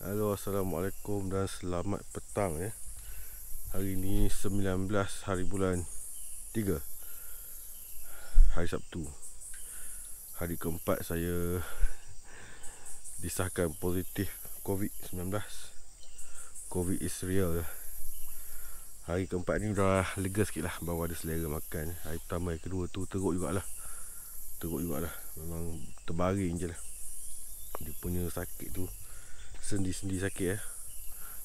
Halo Assalamualaikum dan selamat petang ya. Hari ini 19 hari bulan 3 Hari Sabtu Hari keempat saya Disahkan positif COVID-19 COVID is real Hari keempat ni dah lega sikit lah Baru ada selera makan Hari pertama, hari kedua tu teruk jugalah Teruk jugalah Memang terbaring je lah Dia punya sakit tu sendi-sendi sakit eh.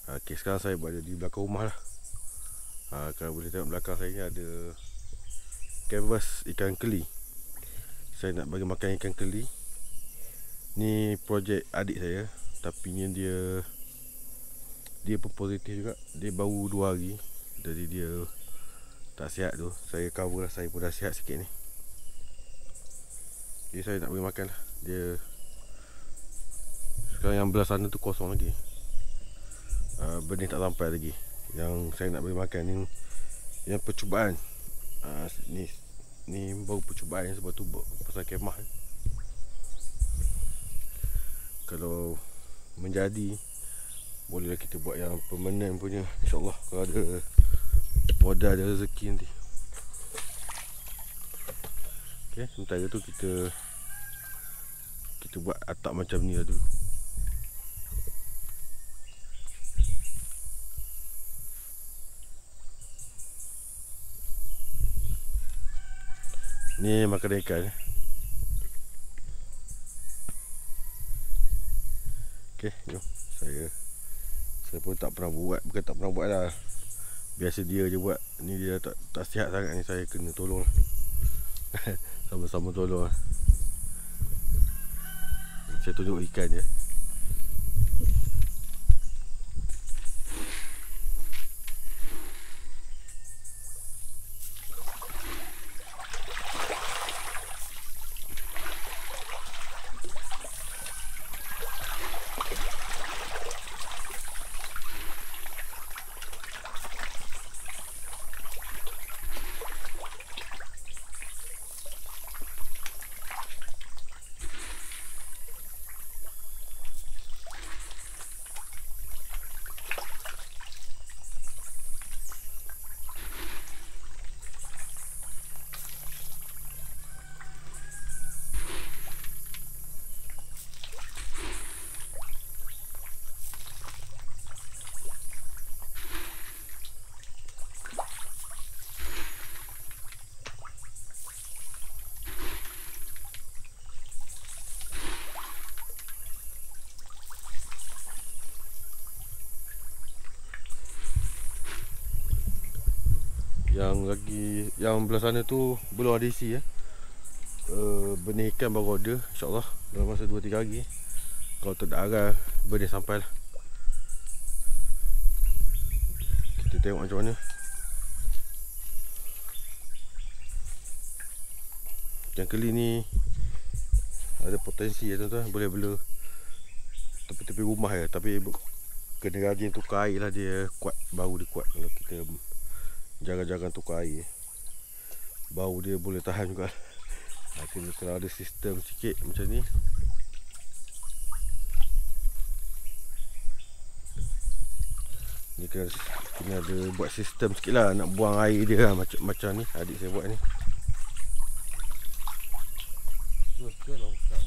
Ah, okey, sekarang saya buat di belakang rumah lah. Ha, kalau boleh tengok belakang saya ni ada canvas ikan keli. Saya nak bagi makan ikan keli. Ni projek adik saya. Tapi ni dia dia pun positif juga. Dia baru 2 hari. Jadi dia tak sihat tu. Saya cover lah. Saya pun dah sihat sikit ni. Jadi saya nak bagi makan lah. Dia sekarang yang belah sana tu kosong lagi uh, Benih tak sampai lagi Yang saya nak beri makan ni Yang percubaan uh, Ni ni baru percubaan sebab tu Pasal kemah Kalau menjadi Bolehlah kita buat yang permanent punya InsyaAllah kalau ada Wadah ada rezeki nanti Okay, sementara tu kita Kita buat atap macam ni lah dulu Ni makan ikan ni. Eh. Okey, jom. Saya saya pun tak pernah buat, bukan tak pernah buat lah Biasa dia je buat. Ni dia tak tak sihat sangat ni saya kena tolong. Lah. Sama-sama tolong. Lah. Saya tunjuk ikan je. Ya. Yang lagi Yang belah sana tu Belum ada isi ya. eh. uh, Benih ikan baru ada InsyaAllah Dalam masa 2-3 hari Kalau tak ada arah Benih sampai lah Kita tengok macam mana Yang keli ni Ada potensi ya tuan-tuan Boleh bela Tepi-tepi rumah ya Tapi Kena rajin tukar air lah dia Kuat Baru dia kuat Kalau kita jaga jangan tukar air bau dia boleh tahan juga kena kalau ada sistem sikit macam ni ni kena, kena ada buat sistem sikit lah nak buang air dia lah macam, macam ni adik saya buat ni Terus ke longkang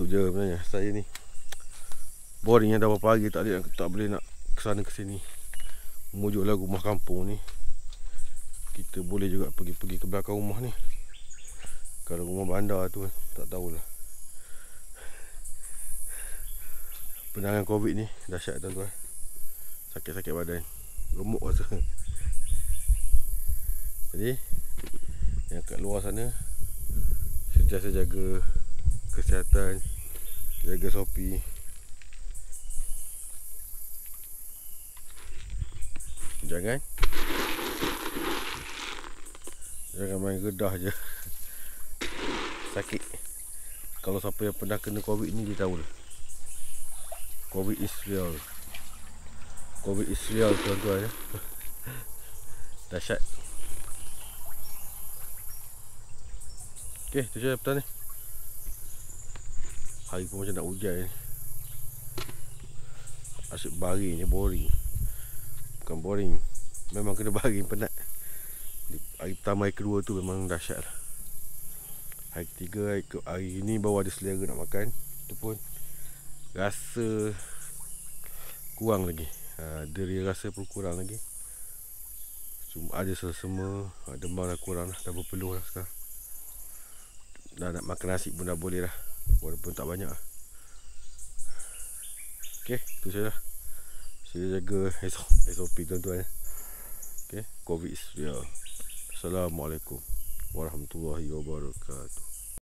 satu je sebenarnya saya ni boringnya dah berapa hari tak, ada, tak boleh nak ke sana ke sini memujuklah rumah kampung ni kita boleh juga pergi-pergi ke belakang rumah ni kalau rumah bandar tu tak tahulah penangan covid ni dahsyat tuan-tuan sakit-sakit badan remuk rasa jadi yang kat luar sana sentiasa jaga kesihatan jaga sopi jangan jangan main gedah je sakit kalau siapa yang pernah kena covid ni dia tahu lah covid is real covid is real tuan-tuan ya. okay ok tu je petang ni Hari pun macam nak hujan Asyik baring ni boring Bukan boring Memang kena baring penat Hari pertama hari kedua tu memang dahsyat lah Hari ketiga hari, ke, hari ni baru ada selera nak makan Itu pun Rasa Kurang lagi ha, Deria rasa pun kurang lagi Cuma ada sesama ha, Demam dah kurang lah Dah berpeluh lah sekarang Dah nak makan nasi pun dah boleh lah Walaupun tak banyak Ok tu sahaja Saya jaga SOP tuan-tuan Ok Covid-19 Assalamualaikum Warahmatullahi Wabarakatuh